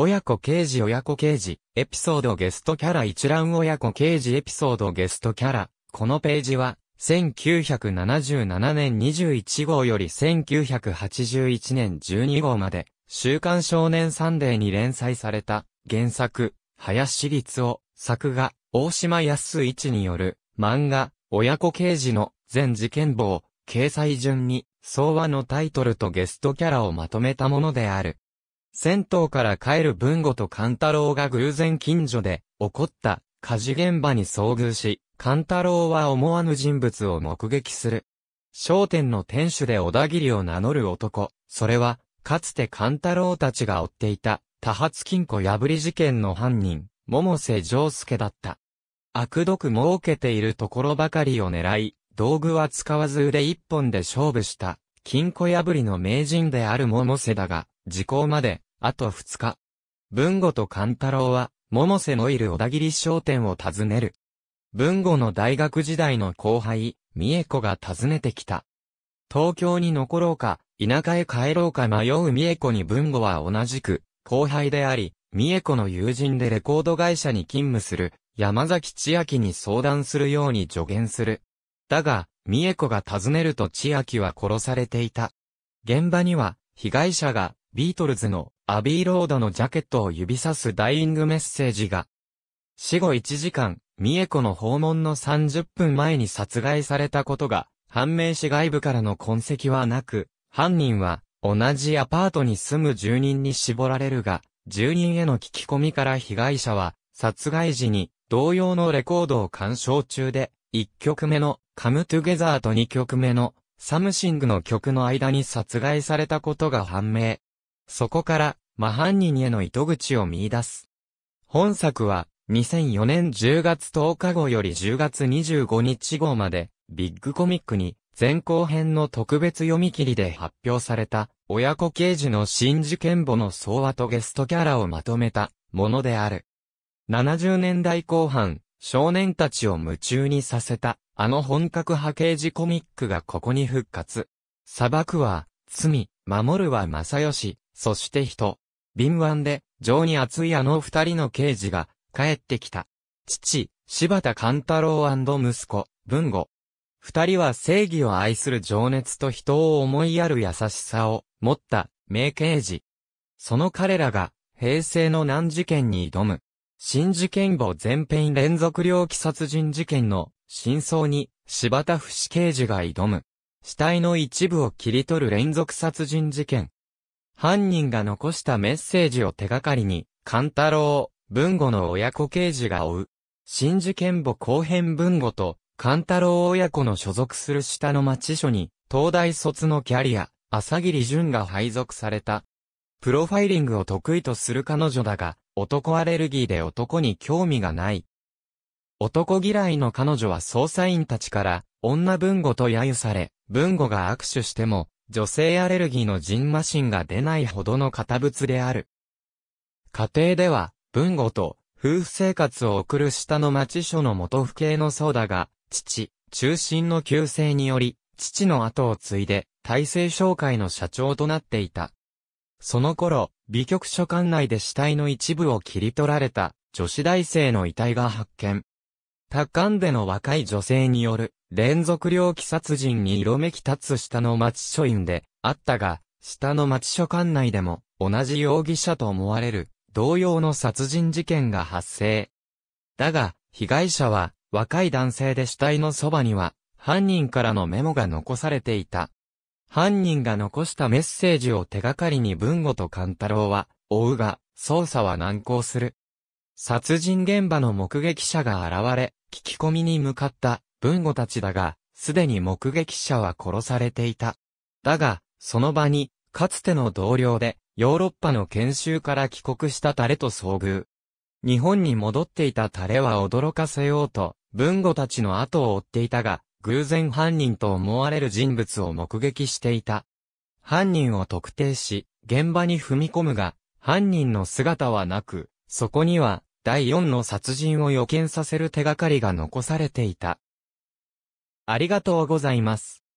親子刑事親子刑事、エピソードゲストキャラ一覧親子刑事エピソードゲストキャラ。このページは、1977年21号より1981年12号まで、週刊少年サンデーに連載された、原作、林立夫、作画、大島康一による、漫画、親子刑事の全事件簿を、掲載順に、総和のタイトルとゲストキャラをまとめたものである。銭湯から帰る文吾と勘太郎が偶然近所で、起こった、火事現場に遭遇し、勘太郎は思わぬ人物を目撃する。商店の店主で小田切を名乗る男、それは、かつて勘太郎たちが追っていた、多発金庫破り事件の犯人、桃瀬丈介だった。悪毒儲けているところばかりを狙い、道具は使わず腕一本で勝負した、金庫破りの名人である桃瀬だが、時効まで、あと2日。文吾と勘太郎は、桃瀬のいる小田切商店を訪ねる。文吾の大学時代の後輩、三重子が訪ねてきた。東京に残ろうか、田舎へ帰ろうか迷う三重子に文吾は同じく、後輩であり、三重子の友人でレコード会社に勤務する、山崎千秋に相談するように助言する。だが、三重子が訪ねると千秋は殺されていた。現場には、被害者がビートルズのアビーロードのジャケットを指さすダイイングメッセージが、死後1時間、三重子の訪問の30分前に殺害されたことが判明し外部からの痕跡はなく、犯人は同じアパートに住む住人に絞られるが、住人への聞き込みから被害者は殺害時に同様のレコードを鑑賞中で、1曲目のカムトゥゲザーと2曲目のサムシングの曲の間に殺害されたことが判明。そこから、真犯人への糸口を見出す。本作は、2004年10月10日号より10月25日号まで、ビッグコミックに、前後編の特別読み切りで発表された、親子刑事の新事件簿の総和とゲストキャラをまとめた、ものである。70年代後半、少年たちを夢中にさせた、あの本格派刑事コミックがここに復活。裁くは、罪、守るは正義、そして人。敏腕で、情に熱いあの二人の刑事が、帰ってきた。父、柴田勘太郎息子、文吾。二人は正義を愛する情熱と人を思いやる優しさを持った名刑事。その彼らが平成の難事件に挑む。新事件簿全編連続猟奇殺人事件の真相に柴田不死刑事が挑む。死体の一部を切り取る連続殺人事件。犯人が残したメッセージを手がかりに、勘太郎、文吾の親子刑事が追う。新事件簿後編文吾と、勘太郎親子の所属する下の町署に、東大卒のキャリア、朝霧淳が配属された。プロファイリングを得意とする彼女だが、男アレルギーで男に興味がない。男嫌いの彼女は捜査員たちから、女文吾と揶揄され、文吾が握手しても、女性アレルギーのジンマシンが出ないほどの堅物である。家庭では、文語と夫婦生活を送る下の町所の元府系のそうだが、父、中心の旧姓により、父の後を継いで、大政商会の社長となっていた。その頃、美局所管内で死体の一部を切り取られた女子大生の遺体が発見。カンでの若い女性による連続猟奇殺人に色めき立つ下の町署員であったが、下の町署管内でも同じ容疑者と思われる同様の殺人事件が発生。だが、被害者は若い男性で死体のそばには犯人からのメモが残されていた。犯人が残したメッセージを手がかりに文吾と勘太郎は追うが、捜査は難航する。殺人現場の目撃者が現れ、聞き込みに向かった文吾たちだが、すでに目撃者は殺されていた。だが、その場に、かつての同僚で、ヨーロッパの研修から帰国したタレと遭遇。日本に戻っていたタレは驚かせようと、文吾たちの後を追っていたが、偶然犯人と思われる人物を目撃していた。犯人を特定し、現場に踏み込むが、犯人の姿はなく、そこには、第4の殺人を予見させる手がかりが残されていた。ありがとうございます。